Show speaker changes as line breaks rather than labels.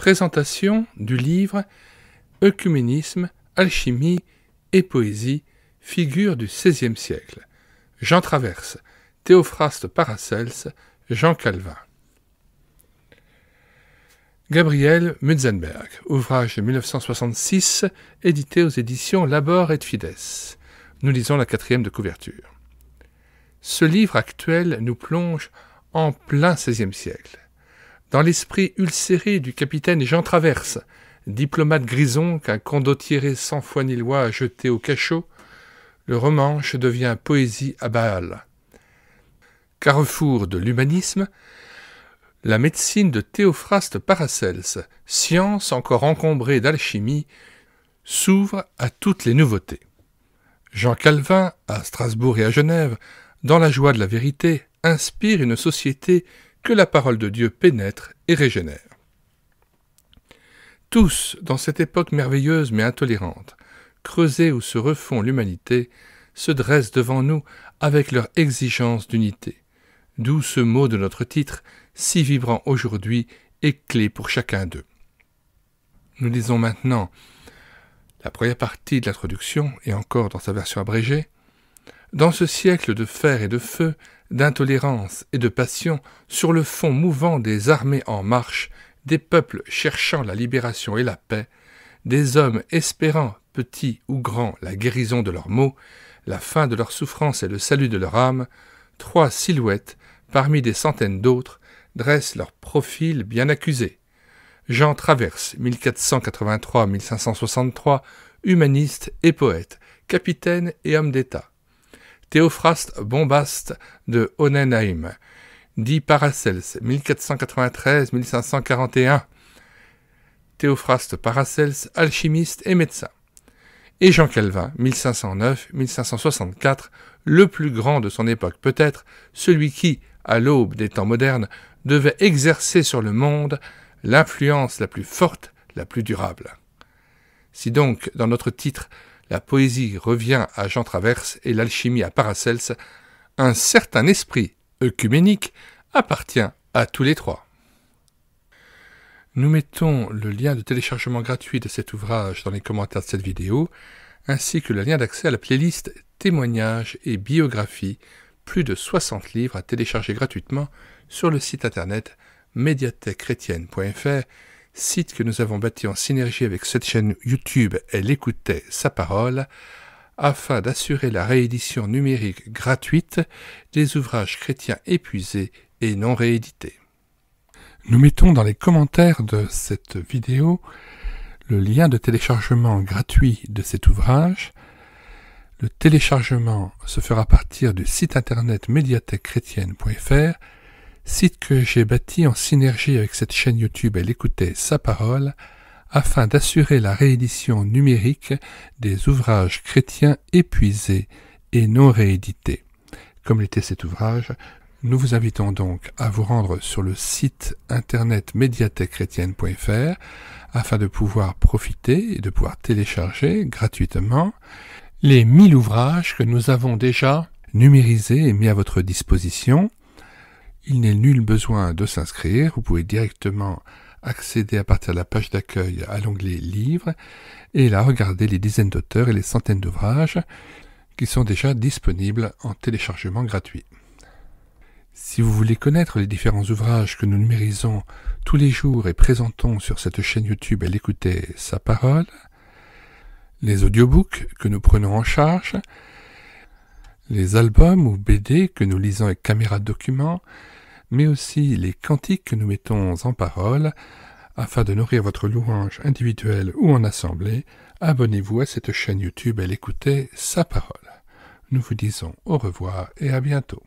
Présentation du livre Œcuménisme, Alchimie et Poésie, figure du XVIe siècle. Jean Traverse, Théophraste Paracels, Jean Calvin. Gabriel Mutzenberg, ouvrage de 1966, édité aux éditions Labor et Fides. Nous lisons la quatrième de couverture. Ce livre actuel nous plonge en plein XVIe siècle. Dans l'esprit ulcéré du capitaine Jean Traverse, diplomate grison qu'un condottiere sans foi ni loi a jeté au cachot, le romanche devient poésie à Baal. Carrefour de l'humanisme, la médecine de Théophraste Paracelse, science encore encombrée d'alchimie, s'ouvre à toutes les nouveautés. Jean Calvin, à Strasbourg et à Genève, dans la joie de la vérité, inspire une société que la parole de Dieu pénètre et régénère. Tous, dans cette époque merveilleuse mais intolérante, creusée où se refond l'humanité, se dressent devant nous avec leur exigence d'unité, d'où ce mot de notre titre, si vibrant aujourd'hui et clé pour chacun d'eux. Nous lisons maintenant la première partie de l'introduction, et encore dans sa version abrégée, dans ce siècle de fer et de feu, d'intolérance et de passion, sur le fond mouvant des armées en marche, des peuples cherchant la libération et la paix, des hommes espérant, petits ou grands, la guérison de leurs maux, la fin de leurs souffrances et le salut de leur âme, trois silhouettes, parmi des centaines d'autres, dressent leur profil bien accusé. Jean Traverse, 1483-1563, humaniste et poète, capitaine et homme d'État. Théophraste Bombaste de Hohenheim, dit Paracelse 1493-1541. Théophraste Paracels, alchimiste et médecin. Et Jean Calvin 1509-1564, le plus grand de son époque peut-être, celui qui, à l'aube des temps modernes, devait exercer sur le monde l'influence la plus forte, la plus durable. Si donc, dans notre titre, la poésie revient à Jean Traverse et l'alchimie à Paracelse, un certain esprit œcuménique appartient à tous les trois. Nous mettons le lien de téléchargement gratuit de cet ouvrage dans les commentaires de cette vidéo, ainsi que le lien d'accès à la playlist Témoignages et biographies, plus de 60 livres à télécharger gratuitement sur le site internet médiathèquechrétienne.fr site que nous avons bâti en synergie avec cette chaîne YouTube Elle écoutait sa parole, afin d'assurer la réédition numérique gratuite des ouvrages chrétiens épuisés et non réédités. Nous mettons dans les commentaires de cette vidéo le lien de téléchargement gratuit de cet ouvrage. Le téléchargement se fera à partir du site internet médiathèquechrétienne.fr site que j'ai bâti en synergie avec cette chaîne YouTube Elle écoutait sa parole, afin d'assurer la réédition numérique des ouvrages chrétiens épuisés et non réédités. Comme l'était cet ouvrage, nous vous invitons donc à vous rendre sur le site internet médiathèquechrétienne.fr afin de pouvoir profiter et de pouvoir télécharger gratuitement les 1000 ouvrages que nous avons déjà numérisés et mis à votre disposition il n'est nul besoin de s'inscrire, vous pouvez directement accéder à partir de la page d'accueil à l'onglet Livres et là regarder les dizaines d'auteurs et les centaines d'ouvrages qui sont déjà disponibles en téléchargement gratuit. Si vous voulez connaître les différents ouvrages que nous numérisons tous les jours et présentons sur cette chaîne YouTube à l'écouter sa parole, les audiobooks que nous prenons en charge, les albums ou BD que nous lisons avec caméra document, mais aussi les cantiques que nous mettons en parole. Afin de nourrir votre louange individuelle ou en assemblée, abonnez-vous à cette chaîne YouTube et écoutez sa parole. Nous vous disons au revoir et à bientôt.